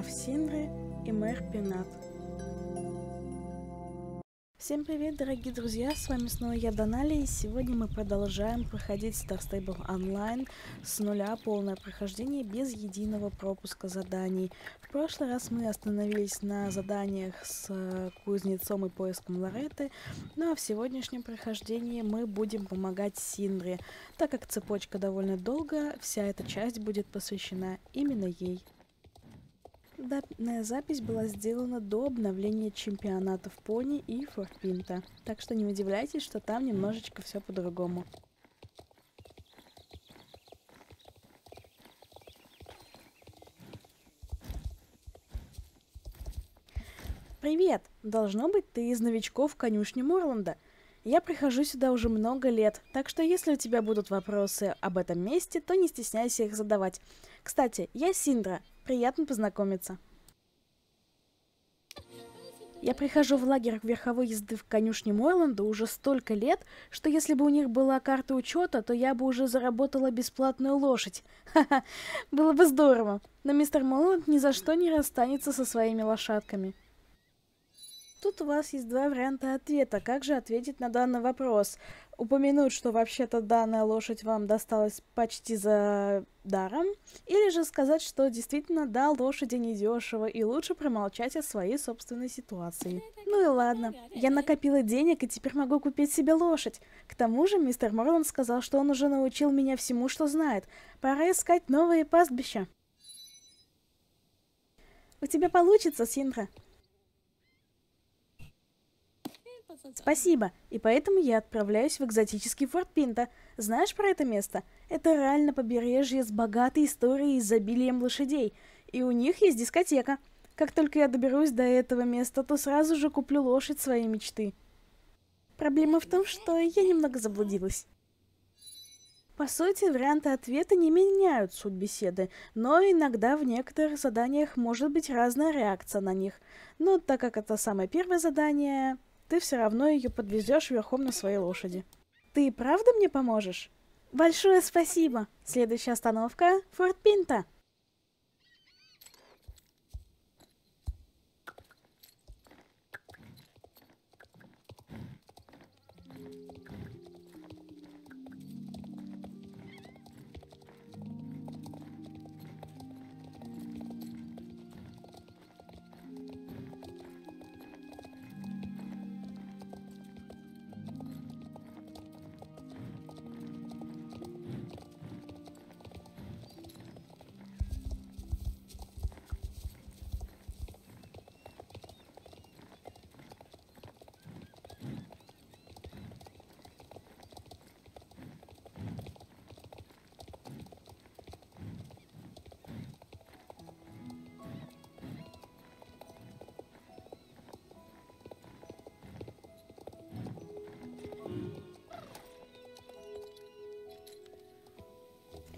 граф Синдри и мэр Пенат. Всем привет, дорогие друзья, с вами снова я, Донали, и сегодня мы продолжаем проходить Star Stable Online с нуля, полное прохождение без единого пропуска заданий. В прошлый раз мы остановились на заданиях с э, кузнецом и поиском Лореты, ну а в сегодняшнем прохождении мы будем помогать Синдре, так как цепочка довольно долгая, вся эта часть будет посвящена именно ей. Данная запись была сделана до обновления чемпионатов пони и форпинта, так что не удивляйтесь, что там немножечко все по-другому. Привет! Должно быть, ты из новичков конюшни Морланда. Я прихожу сюда уже много лет, так что если у тебя будут вопросы об этом месте, то не стесняйся их задавать. Кстати, я Синдра, Приятно познакомиться. Я прихожу в лагерь верховой езды в конюшне Мойленда уже столько лет, что если бы у них была карта учета, то я бы уже заработала бесплатную лошадь. Ха-ха, было бы здорово. Но мистер Мойленд ни за что не расстанется со своими лошадками. Тут у вас есть два варианта ответа. Как же ответить на данный вопрос? упомянуть, что вообще-то данная лошадь вам досталась почти за даром, или же сказать, что действительно да, лошади недешево, и лучше промолчать о своей собственной ситуации. Ну и ладно, я накопила денег и теперь могу купить себе лошадь. К тому же мистер Морланд сказал, что он уже научил меня всему, что знает. Пора искать новые пастбища. У тебя получится, Синдра. Спасибо, и поэтому я отправляюсь в экзотический форт Пинта. Знаешь про это место? Это реально побережье с богатой историей и изобилием лошадей. И у них есть дискотека. Как только я доберусь до этого места, то сразу же куплю лошадь своей мечты. Проблема в том, что я немного заблудилась. По сути, варианты ответа не меняют суть беседы, но иногда в некоторых заданиях может быть разная реакция на них. Но так как это самое первое задание, ты все равно ее подвезешь верхом на своей лошади. Ты правда мне поможешь? Большое спасибо! Следующая остановка — Форт Пинта.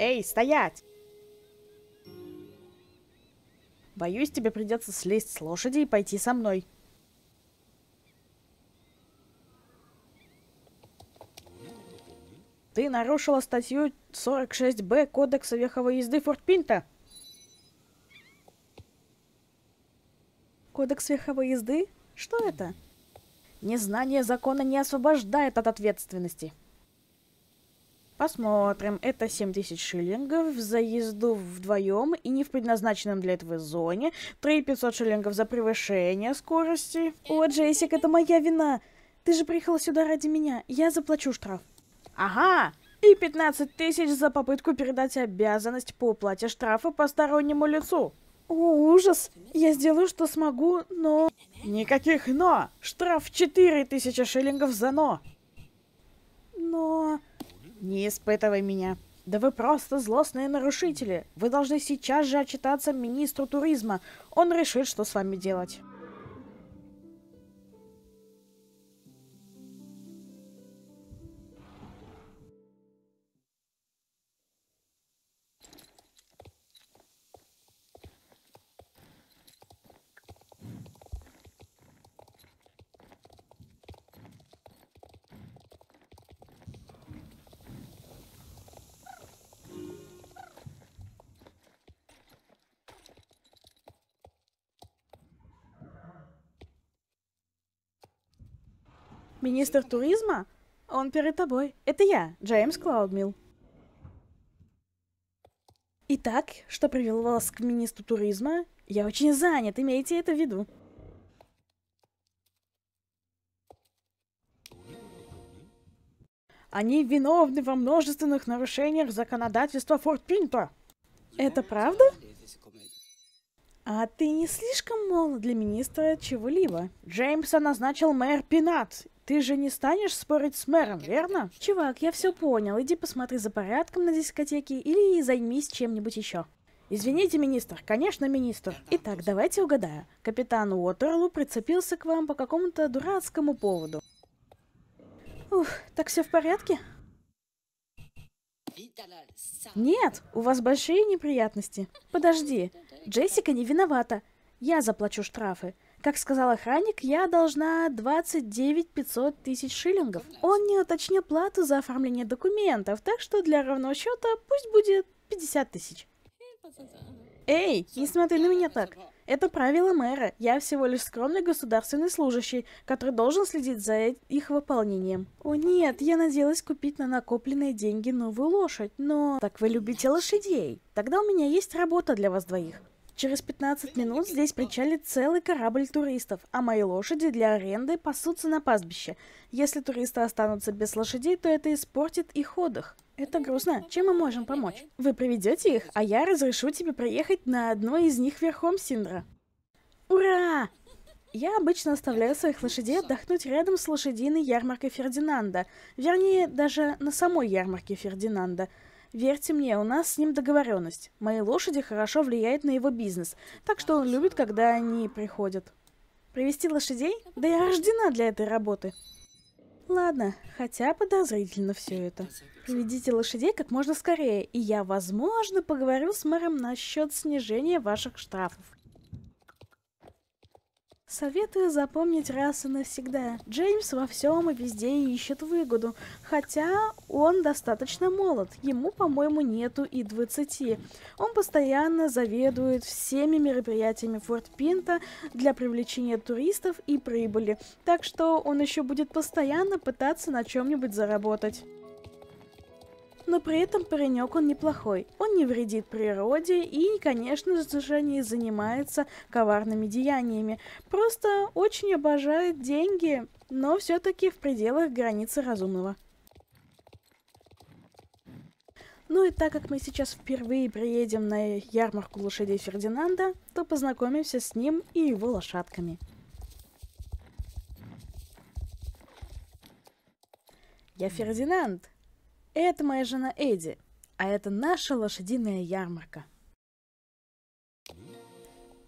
Эй, стоять! Боюсь, тебе придется слезть с лошади и пойти со мной. Ты нарушила статью 46Б Кодекса Веховой езды Форт-Пинта. Кодекс Веховой езды? Что это? Незнание закона не освобождает от ответственности. Посмотрим. Это 70 шиллингов за езду вдвоем и не в предназначенном для этого зоне. 3500 шиллингов за превышение скорости. О, Джессик, это моя вина. Ты же приехала сюда ради меня. Я заплачу штраф. Ага. И 15 тысяч за попытку передать обязанность по уплате штрафа постороннему лицу. О, ужас! Я сделаю, что смогу, но... Никаких «но». Штраф 4000 шиллингов за «но». Но... Не испытывай меня. Да вы просто злостные нарушители. Вы должны сейчас же отчитаться министру туризма. Он решит, что с вами делать. Министр туризма? Он перед тобой. Это я, Джеймс Клаудмилл. Итак, что привело вас к министру туризма? Я очень занят, имейте это в виду. Они виновны во множественных нарушениях законодательства Форт Пинта. Это правда? А ты не слишком молод для министра чего-либо. Джеймса назначил мэр Пинат, ты же не станешь спорить с мэром, верно? Чувак, я все понял. Иди посмотри за порядком на дискотеке или займись чем-нибудь еще. Извините, министр. Конечно, министр. Итак, давайте угадаю. Капитан Уотерлу прицепился к вам по какому-то дурацкому поводу. Ух, так все в порядке? Нет, у вас большие неприятности. Подожди, Джессика не виновата. Я заплачу штрафы. Как сказал охранник, я должна 29 500 тысяч шиллингов. Он не уточнил плату за оформление документов, так что для равного счета пусть будет 50 тысяч. Эй, не смотри на меня так. Это правило мэра. Я всего лишь скромный государственный служащий, который должен следить за их выполнением. О нет, я надеялась купить на накопленные деньги новую лошадь, но... Так вы любите лошадей. Тогда у меня есть работа для вас двоих. Через 15 минут здесь причалит целый корабль туристов, а мои лошади для аренды пасутся на пастбище. Если туристы останутся без лошадей, то это испортит их отдых. Это грустно. Чем мы можем помочь? Вы приведете их, а я разрешу тебе проехать на одной из них верхом Синдра. Ура! Я обычно оставляю своих лошадей отдохнуть рядом с лошадиной ярмаркой Фердинанда. Вернее, даже на самой ярмарке Фердинанда – Верьте мне, у нас с ним договоренность. Мои лошади хорошо влияют на его бизнес, так что он любит, когда они приходят. Привести лошадей? Да я рождена для этой работы. Ладно, хотя подозрительно все это. Приведите лошадей как можно скорее, и я, возможно, поговорю с мэром насчет снижения ваших штрафов. Советую запомнить раз и навсегда. Джеймс во всем и везде ищет выгоду, хотя он достаточно молод, ему, по-моему, нету и 20. Он постоянно заведует всеми мероприятиями Форт Пинта для привлечения туристов и прибыли, так что он еще будет постоянно пытаться на чем-нибудь заработать но при этом паренек он неплохой. Он не вредит природе и, конечно же, не занимается коварными деяниями. Просто очень обожает деньги, но все-таки в пределах границы разумного. Ну и так как мы сейчас впервые приедем на ярмарку лошадей Фердинанда, то познакомимся с ним и его лошадками. Я Фердинанд, это моя жена Эдди, а это наша лошадиная ярмарка.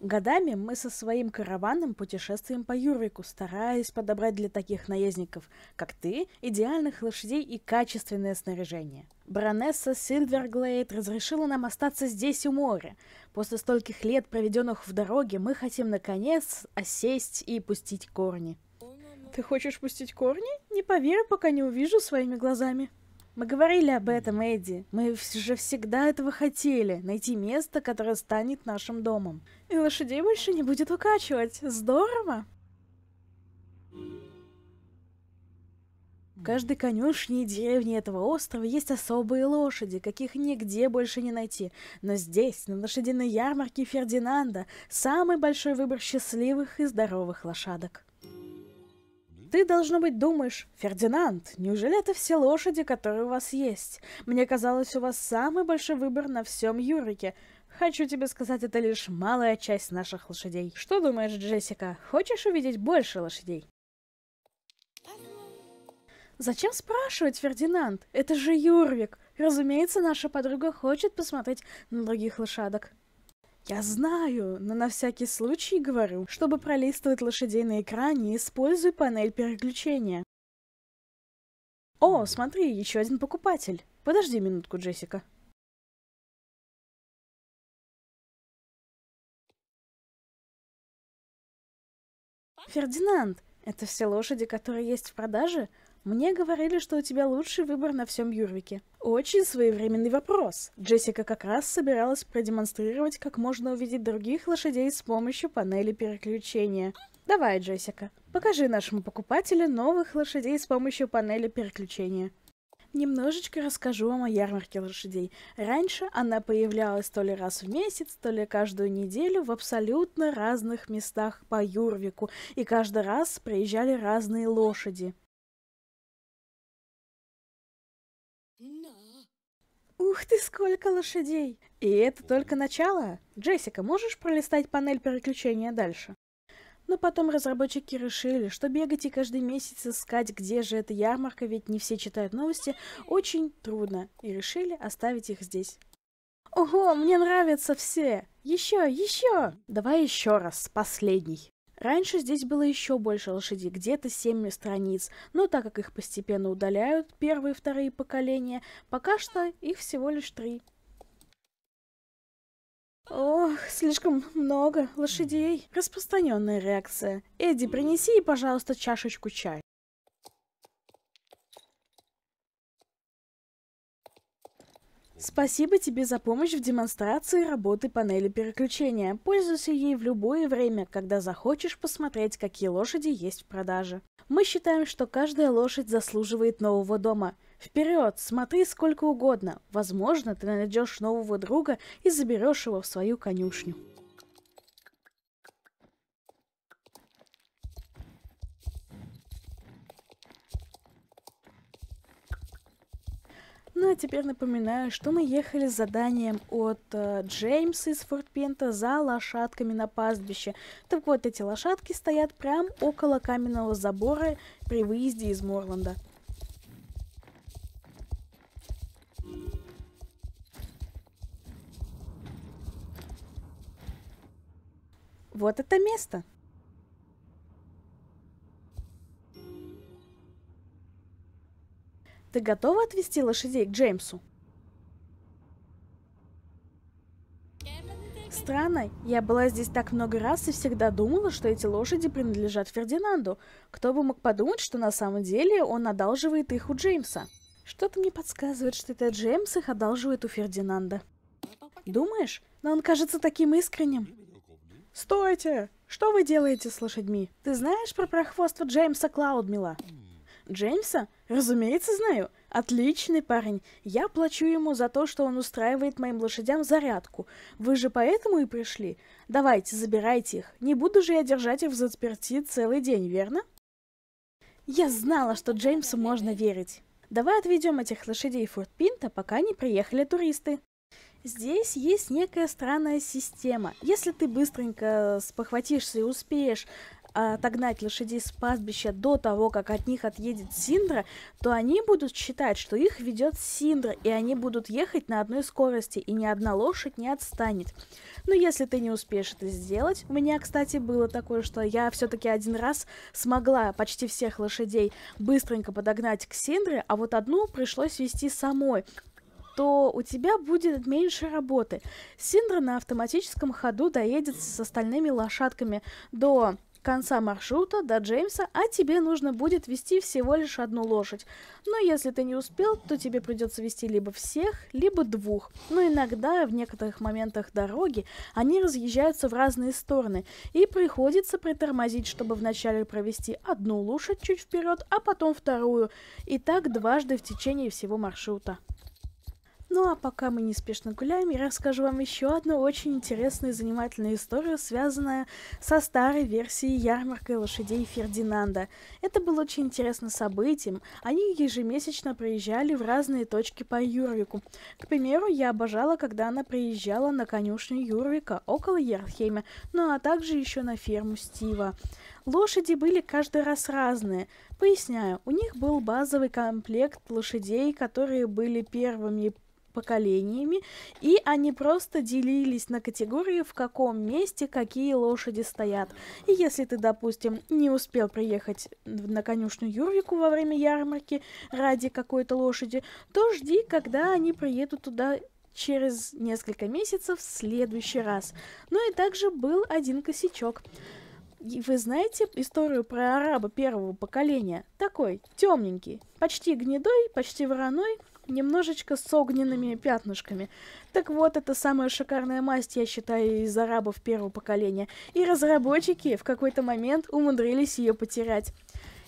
Годами мы со своим караваном путешествуем по Юрвику, стараясь подобрать для таких наездников, как ты, идеальных лошадей и качественное снаряжение. Баронесса Сильверглейд разрешила нам остаться здесь у моря. После стольких лет, проведенных в дороге, мы хотим наконец осесть и пустить корни. Ты хочешь пустить корни? Не поверю, пока не увижу своими глазами. Мы говорили об этом, Эдди. Мы же всегда этого хотели. Найти место, которое станет нашим домом. И лошадей больше не будет укачивать. Здорово! В каждой конюшне и деревне этого острова есть особые лошади, каких нигде больше не найти. Но здесь, на лошадиной ярмарке Фердинанда, самый большой выбор счастливых и здоровых лошадок. Ты, должно быть, думаешь, Фердинанд, неужели это все лошади, которые у вас есть? Мне казалось, у вас самый большой выбор на всем Юрике. Хочу тебе сказать, это лишь малая часть наших лошадей. Что думаешь, Джессика, хочешь увидеть больше лошадей? Зачем спрашивать, Фердинанд? Это же Юрвик. Разумеется, наша подруга хочет посмотреть на других лошадок. Я знаю, но на всякий случай говорю, чтобы пролистывать лошадей на экране, используй панель переключения. О, смотри, еще один покупатель. Подожди минутку, Джессика. Фердинанд, это все лошади, которые есть в продаже? Мне говорили, что у тебя лучший выбор на всем Юрвике. Очень своевременный вопрос. Джессика как раз собиралась продемонстрировать, как можно увидеть других лошадей с помощью панели переключения. Давай, Джессика, покажи нашему покупателю новых лошадей с помощью панели переключения. Немножечко расскажу вам о ярмарке лошадей. Раньше она появлялась то ли раз в месяц, то ли каждую неделю в абсолютно разных местах по Юрвику, и каждый раз приезжали разные лошади. Ух ты, сколько лошадей! И это только начало. Джессика, можешь пролистать панель переключения дальше? Но потом разработчики решили, что бегать и каждый месяц искать, где же эта ярмарка, ведь не все читают новости, очень трудно, и решили оставить их здесь. Ого, мне нравятся все! Еще, еще! Давай еще раз, последний. Раньше здесь было еще больше лошадей, где-то 7 страниц, но так как их постепенно удаляют первые и вторые поколения, пока что их всего лишь три. Ох, слишком много лошадей. Распространенная реакция. Эдди, принеси пожалуйста, чашечку чая. Спасибо тебе за помощь в демонстрации работы панели переключения. Пользуйся ей в любое время, когда захочешь посмотреть, какие лошади есть в продаже. Мы считаем, что каждая лошадь заслуживает нового дома. Вперед, смотри сколько угодно. Возможно, ты найдешь нового друга и заберешь его в свою конюшню. Ну а теперь напоминаю, что мы ехали с заданием от э, Джеймса из Фортпента за лошадками на пастбище. Так вот, эти лошадки стоят прямо около каменного забора при выезде из Морланда. Вот это место. Ты готова отвезти лошадей к Джеймсу? Странно, я была здесь так много раз и всегда думала, что эти лошади принадлежат Фердинанду. Кто бы мог подумать, что на самом деле он одалживает их у Джеймса. Что-то мне подсказывает, что это Джеймс их одалживает у Фердинанда. Думаешь? Но он кажется таким искренним. Стойте! Что вы делаете с лошадьми? Ты знаешь про прохвост Джеймса Клаудмила? Джеймса? Разумеется, знаю. Отличный парень. Я плачу ему за то, что он устраивает моим лошадям зарядку. Вы же поэтому и пришли? Давайте, забирайте их. Не буду же я держать их в заперти целый день, верно? Я знала, что Джеймсу можно верить. Давай отведем этих лошадей Форт Пинта, пока не приехали туристы. Здесь есть некая странная система. Если ты быстренько спохватишься и успеешь отогнать лошадей с пастбища до того, как от них отъедет Синдра, то они будут считать, что их ведет Синдра, и они будут ехать на одной скорости, и ни одна лошадь не отстанет. Но если ты не успеешь это сделать, у меня, кстати, было такое, что я все-таки один раз смогла почти всех лошадей быстренько подогнать к Синдре, а вот одну пришлось вести самой, то у тебя будет меньше работы. Синдра на автоматическом ходу доедет с остальными лошадками до конца маршрута до Джеймса, а тебе нужно будет вести всего лишь одну лошадь. Но если ты не успел, то тебе придется вести либо всех, либо двух. Но иногда в некоторых моментах дороги они разъезжаются в разные стороны, и приходится притормозить, чтобы вначале провести одну лошадь чуть вперед, а потом вторую, и так дважды в течение всего маршрута. Ну а пока мы неспешно гуляем, я расскажу вам еще одну очень интересную и занимательную историю, связанную со старой версией ярмаркой лошадей Фердинанда. Это было очень интересно событием. Они ежемесячно приезжали в разные точки по Юрвику. К примеру, я обожала, когда она приезжала на конюшню Юрвика около Ярхейма, ну а также еще на ферму Стива. Лошади были каждый раз разные. Поясняю, у них был базовый комплект лошадей, которые были первыми поколениями, и они просто делились на категории, в каком месте какие лошади стоят. И если ты, допустим, не успел приехать на конюшню Юрвику во время ярмарки ради какой-то лошади, то жди, когда они приедут туда через несколько месяцев в следующий раз. Ну и также был один косячок. И вы знаете историю про араба первого поколения? Такой, темненький, почти гнедой, почти вороной, немножечко с огненными пятнышками. Так вот, это самая шикарная масть, я считаю, из арабов первого поколения. И разработчики в какой-то момент умудрились ее потерять.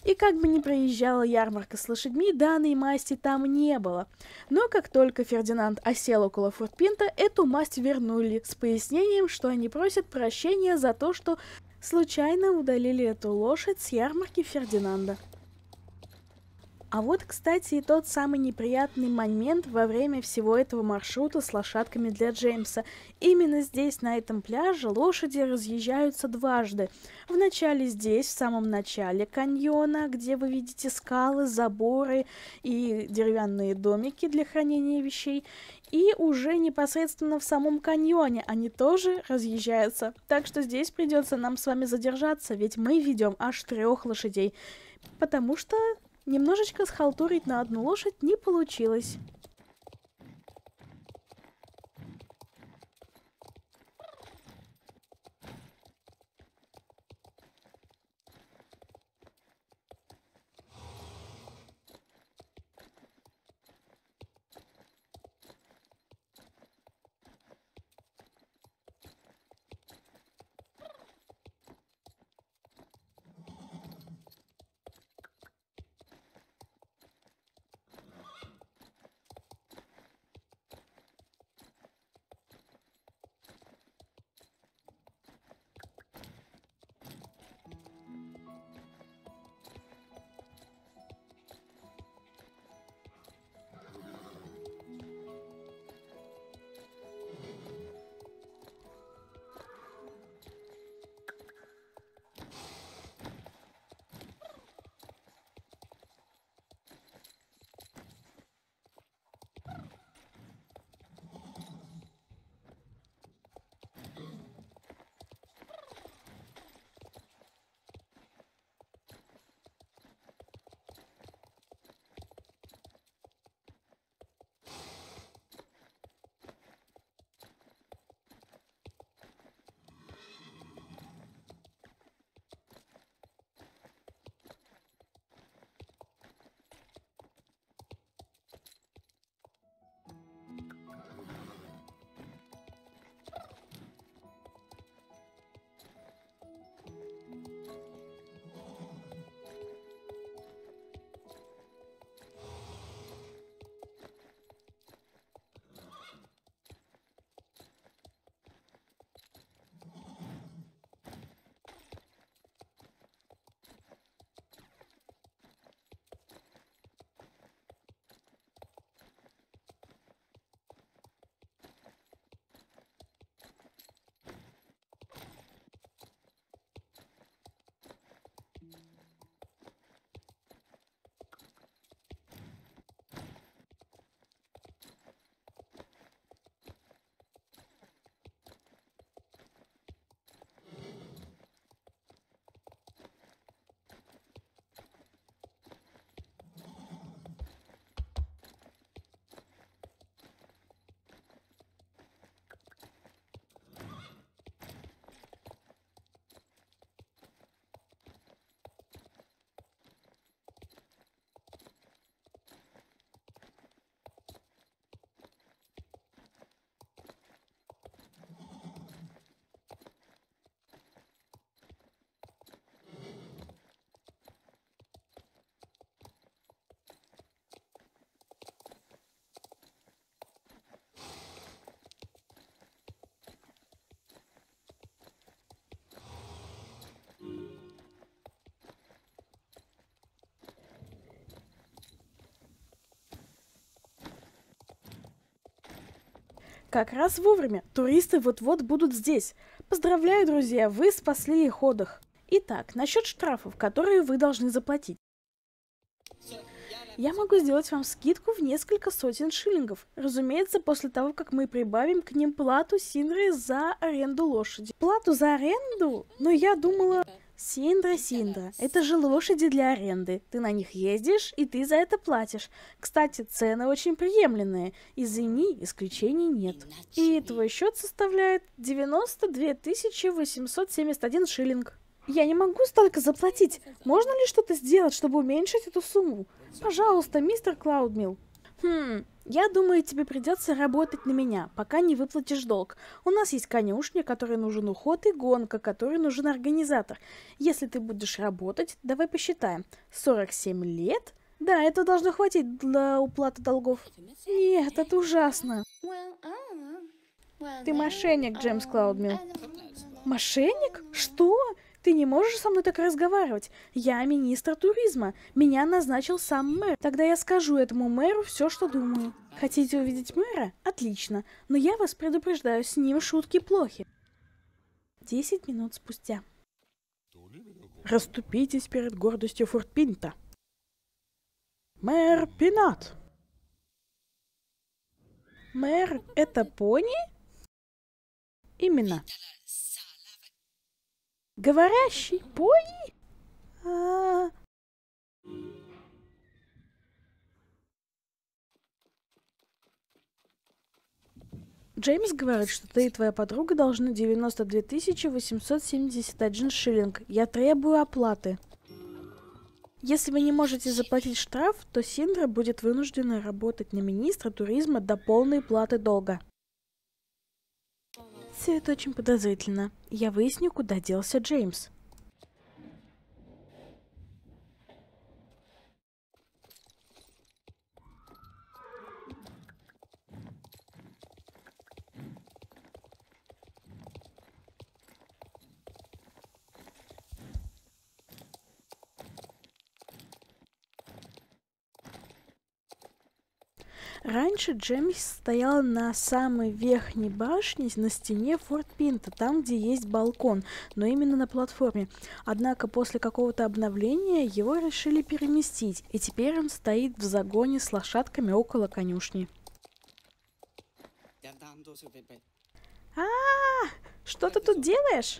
И как бы ни проезжала ярмарка с лошадьми, данной масти там не было. Но как только Фердинанд осел около Фортпинта, эту масть вернули с пояснением, что они просят прощения за то, что случайно удалили эту лошадь с ярмарки Фердинанда. А вот, кстати, и тот самый неприятный момент во время всего этого маршрута с лошадками для Джеймса. Именно здесь, на этом пляже, лошади разъезжаются дважды. Вначале здесь, в самом начале каньона, где вы видите скалы, заборы и деревянные домики для хранения вещей. И уже непосредственно в самом каньоне они тоже разъезжаются. Так что здесь придется нам с вами задержаться, ведь мы ведем аж трех лошадей. Потому что Немножечко схалтурить на одну лошадь не получилось. Как раз вовремя. Туристы вот-вот будут здесь. Поздравляю, друзья, вы спасли их отдых. Итак, насчет штрафов, которые вы должны заплатить. Я могу сделать вам скидку в несколько сотен шиллингов. Разумеется, после того, как мы прибавим к ним плату Синры за аренду лошади. Плату за аренду? Но ну, я думала... Синдра, Синдра, это же лошади для аренды. Ты на них ездишь, и ты за это платишь. Кстати, цены очень приемленные. Извини, исключений нет. И твой счет составляет 92 871 шиллинг. Я не могу столько заплатить. Можно ли что-то сделать, чтобы уменьшить эту сумму? Пожалуйста, мистер Клаудмил. Хм, я думаю, тебе придется работать на меня, пока не выплатишь долг. У нас есть конюшня, которой нужен уход, и гонка, которой нужен организатор. Если ты будешь работать, давай посчитаем. 47 лет? Да, это должно хватить для уплаты долгов. Нет, это ужасно. Ты мошенник, Джеймс Клаудмилл. Мошенник? Что? Ты не можешь со мной так разговаривать. Я министр туризма. Меня назначил сам мэр. Тогда я скажу этому мэру все, что думаю. Хотите увидеть мэра? Отлично. Но я вас предупреждаю, с ним шутки плохи. Десять минут спустя. Раступитесь перед гордостью Фортпинта. Мэр Пинат. Мэр — это пони? Именно. Говорящий пони? А Джеймс говорит, что ты и твоя подруга должны 92 871 шиллинг. Я требую оплаты. Если вы не можете заплатить штраф, то Синдра будет вынуждена работать на министра туризма до полной платы долга. Все это очень подозрительно. Я выясню, куда делся Джеймс. Раньше Джемис стоял на самой верхней башне, на стене Форт Пинта, там, где есть балкон, но именно на платформе. Однако после какого-то обновления его решили переместить, и теперь он стоит в загоне с лошадками около конюшни. А, -а, -а что ты тут делаешь?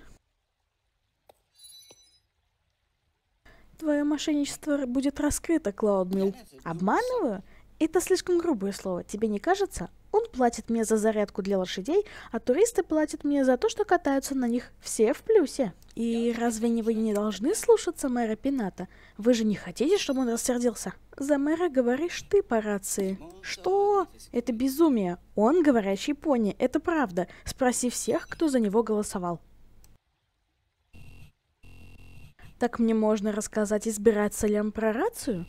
Твое мошенничество будет раскрыто, Клаудмил. Обманываю? Это слишком грубое слово, тебе не кажется? Он платит мне за зарядку для лошадей, а туристы платят мне за то, что катаются на них все в плюсе. И разве не вы не должны слушаться мэра Пината? Вы же не хотите, чтобы он рассердился? За мэра говоришь ты по рации. Ну, что? Это безумие. Он говорящий пони, это правда. Спроси всех, кто за него голосовал. Так мне можно рассказать избирателям про рацию?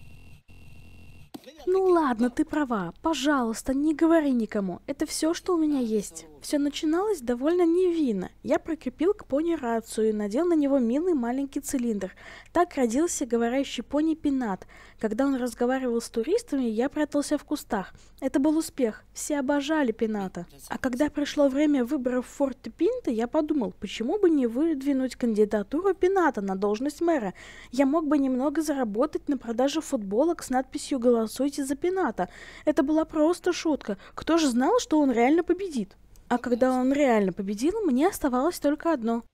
Ну ладно, ты права. Пожалуйста, не говори никому. Это все, что у меня есть. Все начиналось довольно невинно. Я прикрепил к пони рацию и надел на него милый маленький цилиндр. Так родился говорящий пони Пинат. Когда он разговаривал с туристами, я прятался в кустах. Это был успех. Все обожали Пината. А когда пришло время выборов Форта Пинта, я подумал, почему бы не выдвинуть кандидатуру Пината на должность мэра. Я мог бы немного заработать на продаже футболок с надписью «Голосуйте за Запината. Это была просто шутка. Кто же знал, что он реально победит? А когда он реально победил, мне оставалось только одно.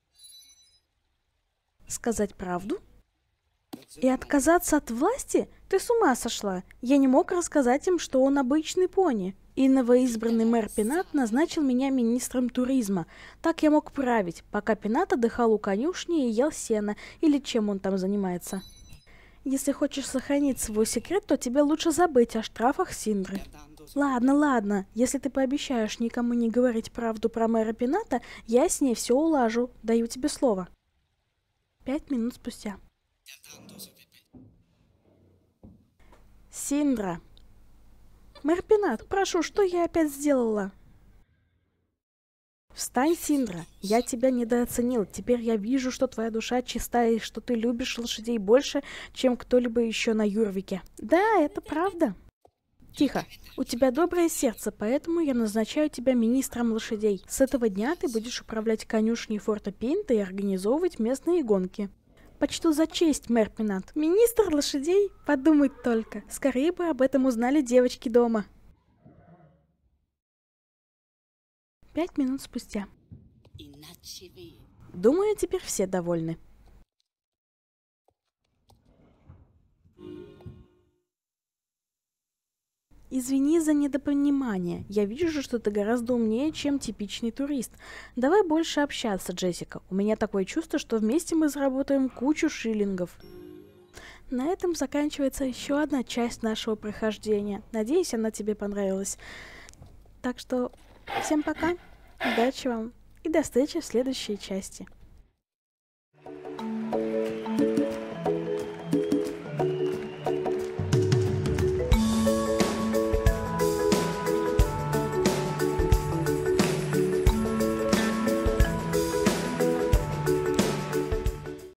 Сказать правду? И отказаться от власти? Ты с ума сошла. Я не мог рассказать им, что он обычный пони. И новоизбранный мэр Пенат назначил меня министром туризма. Так я мог править, пока Пенат отдыхал у конюшни и ел сено, или чем он там занимается. Если хочешь сохранить свой секрет, то тебе лучше забыть о штрафах Синдры. Ладно, ладно, если ты пообещаешь никому не говорить правду про мэра Пината, я с ней все улажу, даю тебе слово. Пять минут спустя. Синдра. Мэр Пинат, прошу, что я опять сделала? Встань, Синдра, я тебя недооценил. Теперь я вижу, что твоя душа чистая и что ты любишь лошадей больше, чем кто-либо еще на Юрвике. Да, это правда. Тихо. У тебя доброе сердце, поэтому я назначаю тебя министром лошадей. С этого дня ты будешь управлять конюшней форта Пинта и организовывать местные гонки. Почту за честь, мэр Пинат. Министр лошадей? Подумать только. Скорее бы об этом узнали девочки дома. Пять минут спустя. Думаю, теперь все довольны. Извини за недопонимание. Я вижу, что ты гораздо умнее, чем типичный турист. Давай больше общаться, Джессика. У меня такое чувство, что вместе мы заработаем кучу шиллингов. На этом заканчивается еще одна часть нашего прохождения. Надеюсь, она тебе понравилась. Так что Всем пока, удачи вам и до встречи в следующей части.